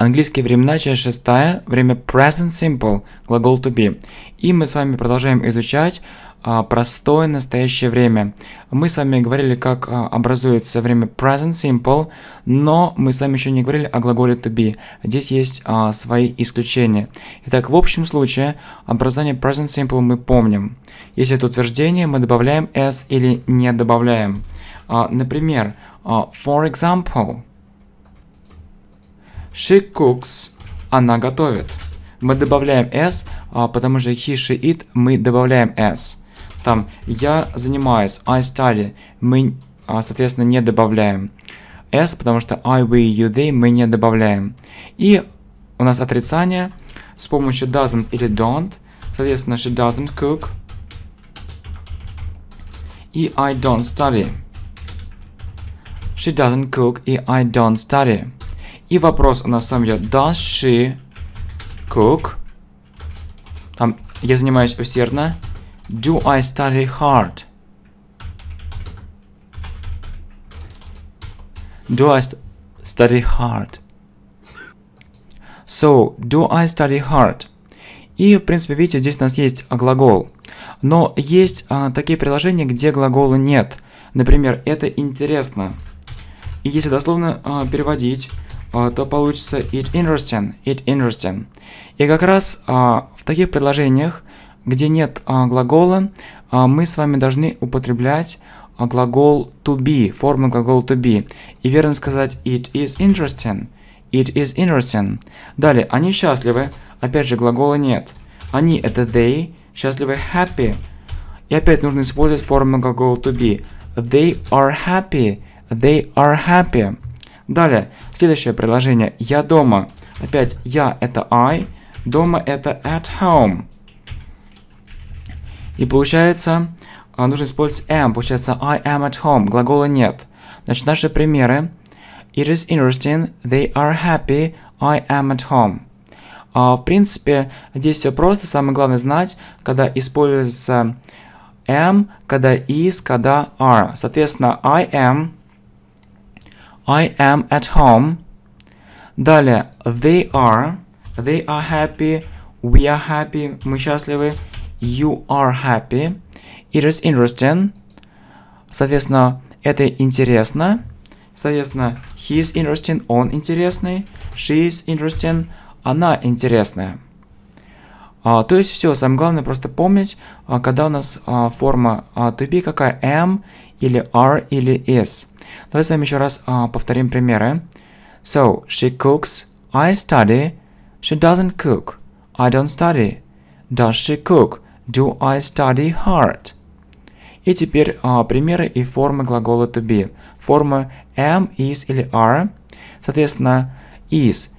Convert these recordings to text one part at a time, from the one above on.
Английские времена, часть шестая время present simple, глагол to be. И мы с вами продолжаем изучать а, простое настоящее время. Мы с вами говорили, как а, образуется время present simple, но мы с вами еще не говорили о глаголе to be. Здесь есть а, свои исключения. Итак, в общем случае образование present simple мы помним. Если это утверждение, мы добавляем s или не добавляем. А, например, а, for example – She cooks. Она готовит. Мы добавляем s, а потому что he, she, it мы добавляем s. Там я занимаюсь, I study, мы, а, соответственно, не добавляем s, потому что I, we, you, they мы не добавляем. И у нас отрицание с помощью doesn't или don't. Соответственно, she doesn't cook. И I don't study. She doesn't cook и I don't study. И вопрос на самом деле, does she cook? Там я занимаюсь усердно. Do I study hard? Do I st study hard? So, do I study hard? И, в принципе, видите, здесь у нас есть а, глагол. Но есть а, такие приложения, где глагола нет. Например, это интересно. И если дословно а, переводить, а, то получится it interesting, it interesting. И как раз а, в таких предложениях, где нет а, глагола, мы с вами должны употреблять глагол to be, форму глагола to be. И верно сказать it is interesting, it is interesting. Далее, они счастливы, опять же глагола нет. Они это they, счастливы happy. И опять нужно использовать форму глагола to be. They are happy, they are happy. Далее, следующее предложение. Я дома. Опять я это I, дома это at home. И получается, а, нужно использовать am. Получается I am at home. Глагола нет. Значит, наши примеры. It is interesting. They are happy. I am at home. А, в принципе, здесь все просто. Самое главное знать, когда используется am, когда is, когда are. Соответственно, I am I am at home. Далее, they are. They are happy. We are happy. Мы счастливы. You are happy. It is interesting. Соответственно, это интересно. Соответственно, he is interesting. Он интересный. She is interesting. Она интересная. А, то есть все, самое главное просто помнить, а, когда у нас а, форма а, to be, какая am или are или is. Давайте с вами еще раз uh, повторим примеры. So, she cooks, I study, she doesn't cook, I don't study. Does she cook? Do I study hard? И теперь а, примеры и формы глагола to be. Формы am, is или are. Соответственно, is.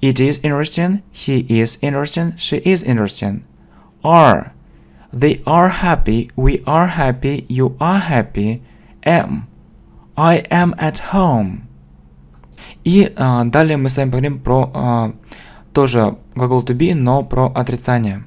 It is interesting, he is interesting, she is interesting. Are. They are happy, we are happy, you are happy. Am. I am at home. И а, далее мы с вами поговорим про а, тоже глагол to be, но про отрицание.